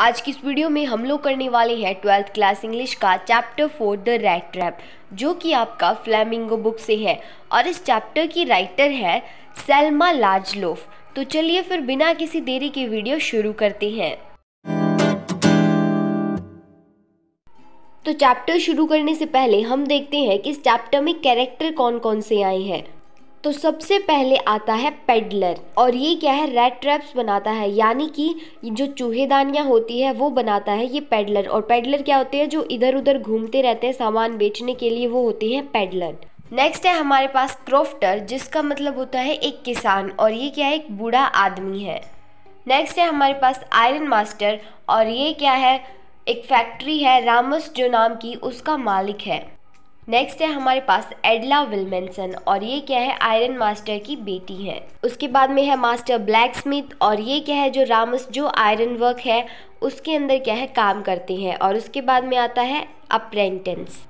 आज की इस वीडियो में हम लोग करने वाले हैं ट्वेल्थ क्लास इंग्लिश का chapter four the rat trap जो कि आपका फ्लैमिंगो बुक से है और इस चैप्टर की राइटर है सेल्मा लाजलोफ तो चलिए फिर बिना किसी देरी के वीडियो शुरू करते हैं तो चैप्टर शुरू करने से पहले हम देखते हैं कि इस चैप्टर में कैरेक्टर कौन कौन से आए हैं तो सबसे पहले आता है पेडलर और ये क्या है रेड ट्रैप्स बनाता है यानी कि जो चूहे दानियाँ होती है वो बनाता है ये पेडलर और पेडलर क्या होते हैं जो इधर उधर घूमते रहते हैं सामान बेचने के लिए वो होते हैं पेडलर नेक्स्ट है हमारे पास क्रोफ्टर जिसका मतलब होता है एक किसान और ये क्या है एक बूढ़ा आदमी है नेक्स्ट है हमारे पास आयरन मास्टर और ये क्या है एक फैक्ट्री है रामस जो नाम की उसका मालिक है नेक्स्ट है हमारे पास एडला विलमेंसन और ये क्या है आयरन मास्टर की बेटी है उसके बाद में है मास्टर ब्लैक स्मिथ और ये क्या है जो रामस जो आयरन वर्क है उसके अंदर क्या है काम करते हैं और उसके बाद में आता है अप्रेंटेंस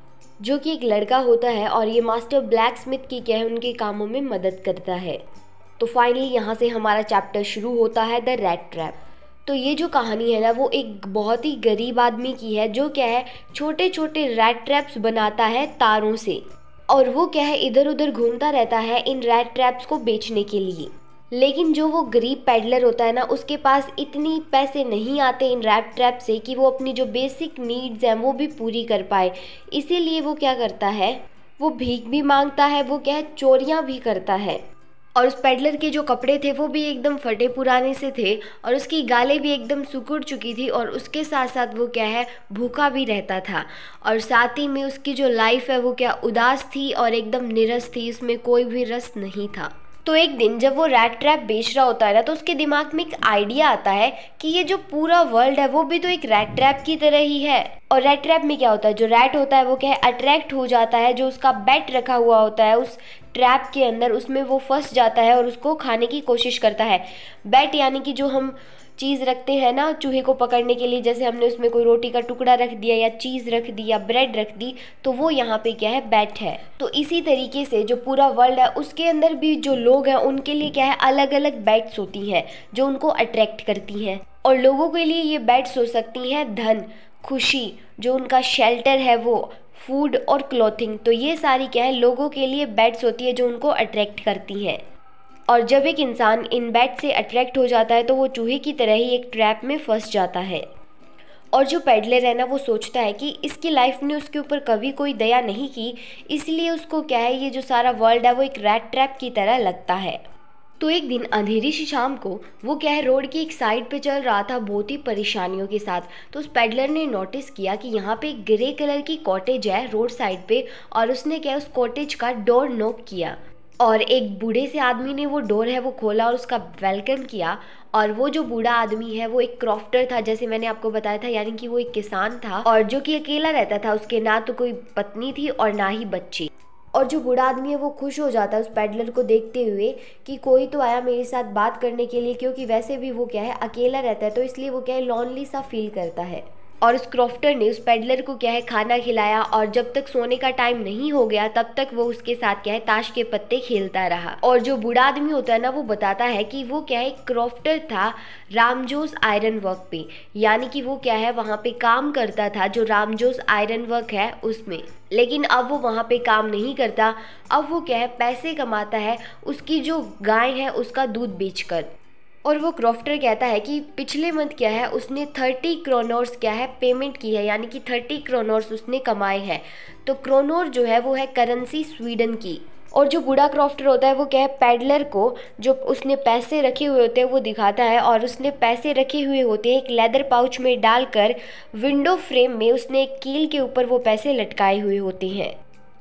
जो कि एक लड़का होता है और ये मास्टर ब्लैक स्मिथ की क्या है उनके कामों में मदद करता है तो फाइनली यहाँ से हमारा चैप्टर शुरू होता है द रेड ट्रैप तो ये जो कहानी है ना वो एक बहुत ही गरीब आदमी की है जो क्या है छोटे छोटे रैट ट्रैप्स बनाता है तारों से और वो क्या है इधर उधर घूमता रहता है इन रैट ट्रैप्स को बेचने के लिए लेकिन जो वो गरीब पैडलर होता है ना उसके पास इतनी पैसे नहीं आते इन रैप ट्रैप से कि वो अपनी जो बेसिक नीड्स हैं वो भी पूरी कर पाए इसीलिए वो क्या करता है वो भीख भी मांगता है वो क्या है चोरियाँ भी करता है और उस पेडलर के जो कपड़े थे वो भी एकदम फटे पुराने से थे और उसकी गालें भी एकदम सुकुड़ चुकी थी और उसके साथ साथ वो क्या है भूखा भी रहता था और साथ ही में उसकी जो लाइफ है वो क्या उदास थी और एकदम निरस थी उसमें कोई भी रस नहीं था तो एक दिन जब वो रैट ट्रैप बेच रहा होता है ना तो उसके दिमाग में एक आइडिया आता है कि ये जो पूरा वर्ल्ड है वो भी तो एक रैट ट्रैप की तरह ही है और रैट ट्रैप में क्या होता है जो रैट होता है वो क्या है अट्रैक्ट हो जाता है जो उसका बेट रखा हुआ होता है उस ट्रैप के अंदर उसमें वो फंस जाता है और उसको खाने की कोशिश करता है बैट यानी कि जो हम चीज़ रखते हैं ना चूहे को पकड़ने के लिए जैसे हमने उसमें कोई रोटी का टुकड़ा रख दिया या चीज़ रख दी या ब्रेड रख दी तो वो यहाँ पे क्या है बैट है तो इसी तरीके से जो पूरा वर्ल्ड है उसके अंदर भी जो लोग हैं उनके लिए क्या है अलग अलग बैट्स होती हैं जो उनको अट्रैक्ट करती हैं और लोगों के लिए ये बैट्स हो सकती हैं धन खुशी जो उनका शेल्टर है वो फूड और क्लॉथिंग तो ये सारी क्या है लोगों के लिए बेड्स होती है जो उनको अट्रैक्ट करती हैं और जब एक इंसान इन बेड से अट्रैक्ट हो जाता है तो वो चूहे की तरह ही एक ट्रैप में फंस जाता है और जो पेडलर है ना वो सोचता है कि इसकी लाइफ ने उसके ऊपर कभी कोई दया नहीं की इसलिए उसको क्या है ये जो सारा वर्ल्ड है वो एक रैट ट्रैप की तरह लगता है तो एक दिन अंधेरी सी शाम को वो क्या है रोड की एक साइड पे चल रहा था बहुत ही परेशानियों के साथ तो उस पेडलर ने नोटिस किया कि यहाँ पे एक ग्रे कलर की कॉटेज है रोड साइड पे और उसने क्या उस कॉटेज का डोर नोक किया और एक बूढ़े से आदमी ने वो डोर है वो खोला और उसका वेलकम किया और वो जो बूढ़ा आदमी है वो एक क्रॉफ्टर था जैसे मैंने आपको बताया था यानी कि वो एक किसान था और जो कि अकेला रहता था उसके ना तो कोई पत्नी थी और ना ही बच्ची और जो बूढ़ा आदमी है वो खुश हो जाता है उस पैडलर को देखते हुए कि कोई तो आया मेरे साथ बात करने के लिए क्योंकि वैसे भी वो क्या है अकेला रहता है तो इसलिए वो क्या है लॉनली सा फील करता है और उस क्रॉफ्टर ने उस पेडलर को क्या है खाना खिलाया और जब तक सोने का टाइम नहीं हो गया तब तक वो उसके साथ क्या है ताश के पत्ते खेलता रहा और जो बूढ़ा आदमी होता है ना वो बताता है कि वो क्या है क्रॉफ्टर था रामजोस आयरन वर्क पे यानी कि वो क्या है वहाँ पे काम करता था जो रामजोस आयरन वर्क है उसमें लेकिन अब वो वहाँ पे काम नहीं करता अब वो क्या है पैसे कमाता है उसकी जो गाय है उसका दूध बेचकर और वो क्रॉफ्टर कहता है कि पिछले मंथ क्या है उसने थर्टी क्रोनोर्स क्या है पेमेंट की है यानी कि थर्टी क्रोनोर्स उसने कमाए हैं तो क्रोनोर जो है वो है करेंसी स्वीडन की और जो बूढ़ा क्रॉफ्टर होता है वो क्या है पैडलर को जो उसने पैसे रखे हुए होते हैं वो दिखाता है और उसने पैसे रखे हुए होते हैं एक लेदर पाउच में डालकर विंडो फ्रेम में उसने एक कील के ऊपर वो पैसे लटकाए हुए होते हैं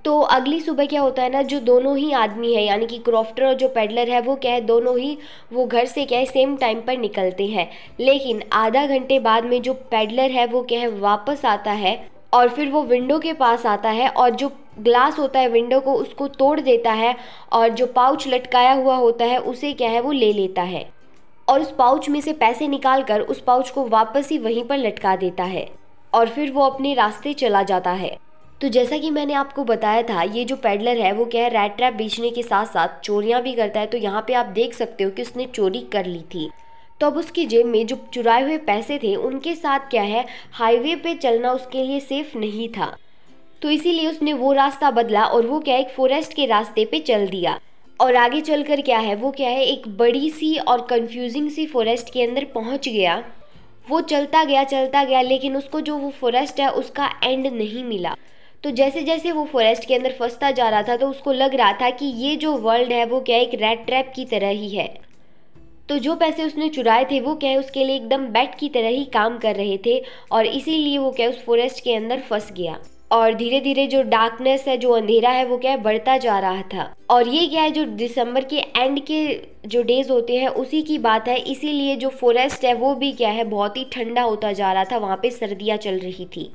तो अगली सुबह क्या होता है ना जो दोनों ही आदमी है यानी कि क्रॉफ्टर और जो पेडलर है वो क्या है दोनों ही वो घर से क्या है सेम टाइम पर निकलते हैं लेकिन आधा घंटे बाद में जो पेडलर है वो क्या है वापस आता है और फिर वो विंडो के पास आता है और जो ग्लास होता है विंडो को उसको तोड़ देता है और जो पाउच लटकाया हुआ होता है उसे क्या है वो ले लेता है और उस पाउच में से पैसे निकाल कर उस पाउच को वापस ही वहीं पर लटका देता है और फिर वो अपने रास्ते चला जाता है तो जैसा कि मैंने आपको बताया था ये जो पेडलर है वो क्या है रैट ट्रैप बेचने के साथ साथ चोरियाँ भी करता है तो यहाँ पे आप देख सकते हो कि उसने चोरी कर ली थी तो अब उसकी जेब में जो चुराए हुए पैसे थे उनके साथ क्या है हाईवे पे चलना उसके लिए सेफ नहीं था तो इसीलिए उसने वो रास्ता बदला और वो क्या एक फॉरेस्ट के रास्ते पे चल दिया और आगे चलकर क्या है वो क्या है एक बड़ी सी और कंफ्यूजिंग सी फॉरेस्ट के अंदर पहुंच गया वो चलता गया चलता गया लेकिन उसको जो वो फॉरेस्ट है उसका एंड नहीं मिला तो जैसे जैसे वो फॉरेस्ट के अंदर फंसता जा रहा था तो उसको लग रहा था कि ये जो वर्ल्ड है वो क्या एक रेड ट्रैप की तरह ही है तो जो पैसे उसने चुराए थे वो क्या है उसके लिए एकदम बैट की तरह ही काम कर रहे थे और इसीलिए वो क्या उस फॉरेस्ट के अंदर फंस गया और धीरे धीरे जो डार्कनेस है जो अंधेरा है वो क्या है बढ़ता जा रहा था और ये क्या है जो दिसंबर के एंड के जो डेज होते हैं उसी की बात है इसीलिए जो फॉरेस्ट है वो भी क्या है बहुत ही ठंडा होता जा रहा था वहाँ पे सर्दियाँ चल रही थी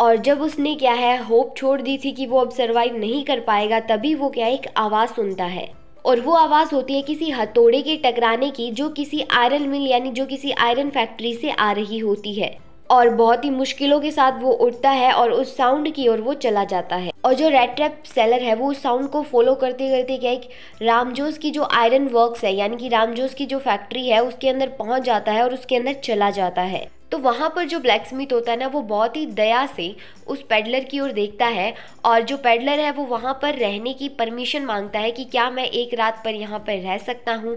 और जब उसने क्या है होप छोड़ दी थी कि वो अब सर्वाइव नहीं कर पाएगा तभी वो क्या एक आवाज़ सुनता है और वो आवाज़ होती है किसी हथौड़े के टकराने की जो किसी आयरन मिल यानी जो किसी आयरन फैक्ट्री से आ रही होती है और बहुत ही मुश्किलों के साथ वो उठता है और उस साउंड की ओर वो चला जाता है और जो रेड ट्रैप सेलर है वो उस साउंड को फॉलो करते करते क्या एक रामजोस की जो आयरन वर्क्स है यानी कि रामजोस की जो फैक्ट्री है उसके अंदर पहुंच जाता है और उसके अंदर चला जाता है तो वहाँ पर जो ब्लैक स्मिथ होता है ना वो बहुत ही दया से उस पेडलर की ओर देखता है और जो पेडलर है वो वहाँ पर रहने की परमिशन मांगता है कि क्या मैं एक रात पर यहाँ पर रह सकता हूँ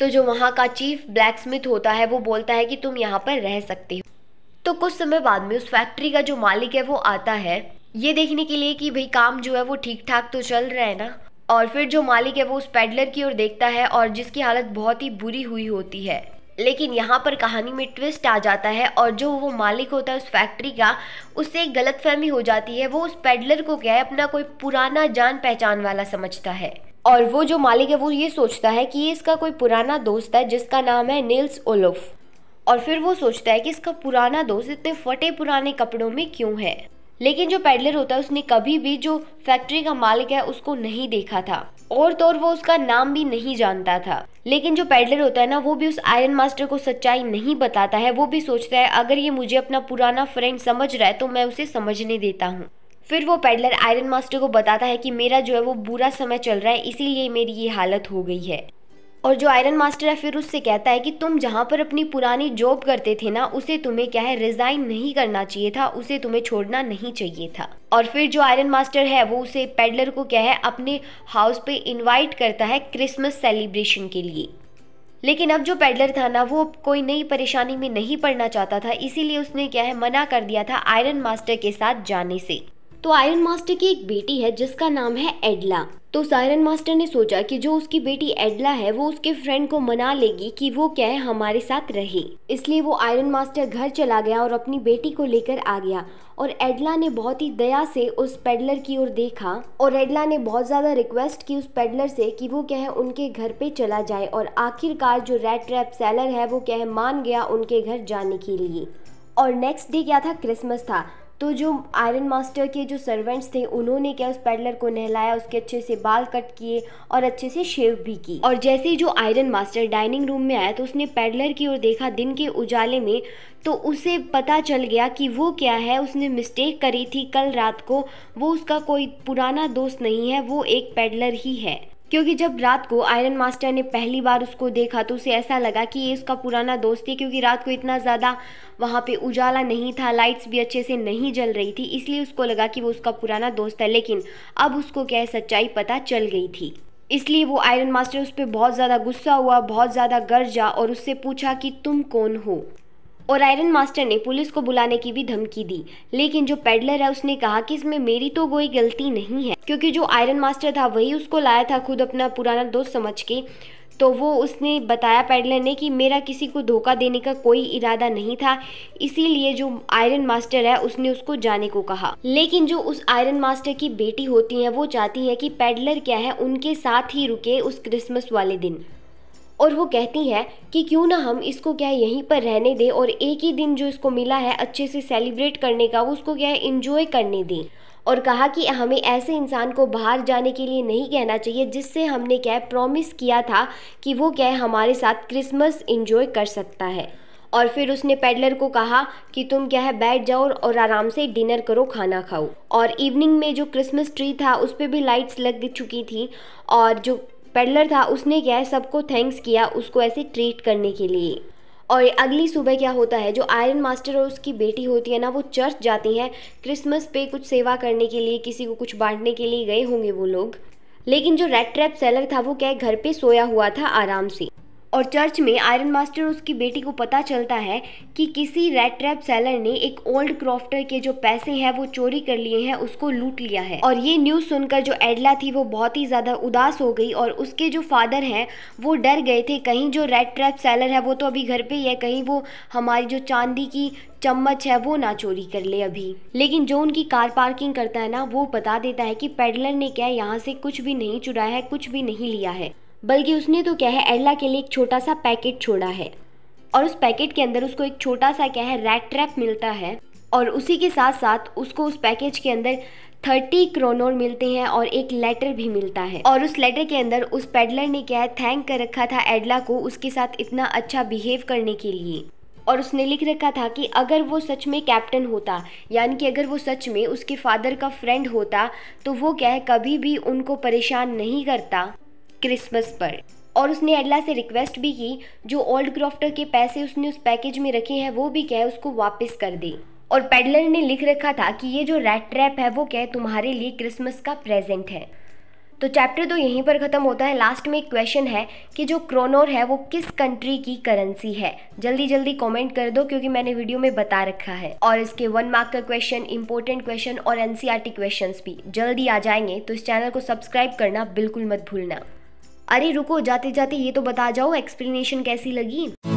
तो जो वहाँ का चीफ ब्लैक स्मिथ होता है वो बोलता है कि तुम यहाँ पर रह सकते हो तो कुछ समय बाद में उस फैक्ट्री का जो मालिक है वो आता है ये देखने के लिए कि भाई काम जो है वो ठीक ठाक तो चल रहा है ना और फिर जो मालिक है वो उस पेडलर की ओर देखता है और जिसकी हालत बहुत ही बुरी हुई होती है लेकिन यहाँ पर कहानी में ट्विस्ट आ जाता है और जो वो मालिक होता है उस फैक्ट्री का उससे एक गलत फहमी हो जाती है वो उस पेडलर को क्या है अपना कोई पुराना जान पहचान वाला समझता है और वो जो मालिक है वो ये सोचता है कि ये इसका कोई पुराना दोस्त है जिसका नाम है नील्स ओलोफ और फिर वो सोचता है कि इसका पुराना दोस्त इतने फटे पुराने कपड़ों में क्यों है लेकिन जो पेडलर होता है उसने कभी भी जो फैक्ट्री का मालिक है उसको नहीं देखा था और तो और वो उसका नाम भी नहीं जानता था लेकिन जो पेडलर होता है ना वो भी उस आयरन मास्टर को सच्चाई नहीं बताता है वो भी सोचता है अगर ये मुझे अपना पुराना फ्रेंड समझ रहा है तो मैं उसे समझने देता हूँ फिर वो पेडलर आयरन मास्टर को बताता है कि मेरा जो है वो बुरा समय चल रहा है इसीलिए मेरी ये हालत हो गई है और जो आयरन मास्टर है फिर उससे कहता है कि तुम जहाँ पर अपनी पुरानी जॉब करते थे ना उसे तुम्हें क्या है रिज़ाइन नहीं करना चाहिए था उसे तुम्हें छोड़ना नहीं चाहिए था और फिर जो आयरन मास्टर है वो उसे पेडलर को क्या है अपने हाउस पे इनवाइट करता है क्रिसमस सेलिब्रेशन के लिए लेकिन अब जो पेडलर था ना वो कोई नई परेशानी में नहीं पड़ना चाहता था इसीलिए उसने क्या है मना कर दिया था आयरन मास्टर के साथ जाने से तो आयरन मास्टर की एक बेटी है जिसका नाम है एडला तो सायरन मास्टर ने सोचा कि जो उसकी बेटी एडला है वो उसके फ्रेंड को मना लेगी कि वो क्या है हमारे साथ रहे इसलिए वो आयरन मास्टर घर चला गया और अपनी बेटी को लेकर आ गया और एडला ने बहुत ही दया से उस पेडलर की ओर देखा और एडला ने बहुत ज़्यादा रिक्वेस्ट की उस पेडलर से कि वो क्या है उनके घर पे चला जाए और आखिरकार जो रेड ट्रैप सेलर है वो क्या है मान गया उनके घर जाने के लिए और नेक्स्ट डे क्या था क्रिसमस था तो जो आयरन मास्टर के जो सर्वेंट्स थे उन्होंने क्या उस पैडलर को नहलाया उसके अच्छे से बाल कट किए और अच्छे से शेव भी की और जैसे ही जो आयरन मास्टर डाइनिंग रूम में आया तो उसने पैडलर की ओर देखा दिन के उजाले में तो उसे पता चल गया कि वो क्या है उसने मिस्टेक करी थी कल रात को वो उसका कोई पुराना दोस्त नहीं है वो एक पैडलर ही है क्योंकि जब रात को आयरन मास्टर ने पहली बार उसको देखा तो उसे ऐसा लगा कि ये उसका पुराना दोस्त है क्योंकि रात को इतना ज़्यादा वहाँ पे उजाला नहीं था लाइट्स भी अच्छे से नहीं जल रही थी इसलिए उसको लगा कि वो उसका पुराना दोस्त है लेकिन अब उसको क्या है सच्चाई पता चल गई थी इसलिए वो आयरन मास्टर उस पर बहुत ज़्यादा गुस्सा हुआ बहुत ज़्यादा गर्जा और उससे पूछा कि तुम कौन हो और आयरन मास्टर ने पुलिस को बुलाने की भी धमकी दी लेकिन जो पेडलर है उसने कहा कि इसमें मेरी तो कोई गलती नहीं है क्योंकि जो आयरन मास्टर था वही उसको लाया था खुद अपना पुराना दोस्त समझ के तो वो उसने बताया पेडलर ने कि मेरा किसी को धोखा देने का कोई इरादा नहीं था इसीलिए जो आयरन मास्टर है उसने उसको जाने को कहा लेकिन जो उस आयरन मास्टर की बेटी होती है वो चाहती है कि पेडलर क्या है उनके साथ ही रुके उस क्रिसमस वाले दिन और वो कहती हैं कि क्यों ना हम इसको क्या है यहीं पर रहने दें और एक ही दिन जो इसको मिला है अच्छे से सेलिब्रेट करने का उसको क्या है इन्जॉय करने दें और कहा कि हमें ऐसे इंसान को बाहर जाने के लिए नहीं कहना चाहिए जिससे हमने क्या है प्रॉमिस किया था कि वो क्या है हमारे साथ क्रिसमस इन्जॉय कर सकता है और फिर उसने पेडलर को कहा कि तुम क्या है बैठ जाओ और आराम से डिनर करो खाना खाओ और इवनिंग में जो क्रिसमस ट्री था उस पर भी लाइट्स लग चुकी थी और जो पेडलर था उसने क्या है सबको थैंक्स किया उसको ऐसे ट्रीट करने के लिए और अगली सुबह क्या होता है जो आयरन मास्टर और उसकी बेटी होती है ना वो चर्च जाती हैं क्रिसमस पे कुछ सेवा करने के लिए किसी को कुछ बांटने के लिए गए होंगे वो लोग लेकिन जो रेड ट्रैप सेलर था वो क्या घर पे सोया हुआ था आराम से और चर्च में आयरन मास्टर उसकी बेटी को पता चलता है कि किसी रेड ट्रैप सेलर ने एक ओल्ड क्रॉफ्टर के जो पैसे हैं वो चोरी कर लिए हैं उसको लूट लिया है और ये न्यूज़ सुनकर जो एडला थी वो बहुत ही ज़्यादा उदास हो गई और उसके जो फादर हैं वो डर गए थे कहीं जो रेड ट्रैप सेलर है वो तो अभी घर पे ही है कहीं वो हमारी जो चांदी की चम्मच है वो ना चोरी कर ले अभी लेकिन जो उनकी कार पार्किंग करता है ना वो बता देता है कि पेडलर ने क्या यहाँ से कुछ भी नहीं चुराया है कुछ भी नहीं लिया है बल्कि उसने तो क्या है एडला के लिए एक छोटा सा पैकेट छोड़ा है और उस पैकेट के अंदर उसको एक छोटा सा क्या है रैट ट्रैप मिलता है और उसी के साथ साथ उसको उस पैकेज के अंदर थर्टी क्रोनोर मिलते हैं और एक लेटर भी मिलता है और उस लेटर के अंदर उस पेडलर ने क्या है थैंक कर रखा था एडला को उसके साथ इतना अच्छा बिहेव करने के लिए और उसने लिख रखा था कि अगर वो सच में कैप्टन होता यानी कि अगर वो सच में उसके फादर का फ्रेंड होता तो वो क्या है कभी भी उनको परेशान नहीं करता क्रिसमस पर और उसने एडला से रिक्वेस्ट भी की जो ओल्ड क्रॉफ्टर के पैसे उसने उस पैकेज में रखे हैं वो भी क्या है उसको वापस कर दे और पेडलर ने लिख रखा था कि ये जो रेड ट्रैप है वो क्या है तुम्हारे लिए क्रिसमस का प्रेजेंट है तो चैप्टर तो यहीं पर ख़त्म होता है लास्ट में एक क्वेश्चन है कि जो क्रोनोर है वो किस कंट्री की करेंसी है जल्दी जल्दी कमेंट कर दो क्योंकि मैंने वीडियो में बता रखा है और इसके वन मार्क का क्वेश्चन इंपॉर्टेंट क्वेश्चन और एनसीईआरटी क्वेश्चंस e भी जल्दी आ जाएंगे तो इस चैनल को सब्सक्राइब करना बिल्कुल मत भूलना अरे रुको जाते जाते ये तो बता जाओ एक्सप्लेनेशन कैसी लगी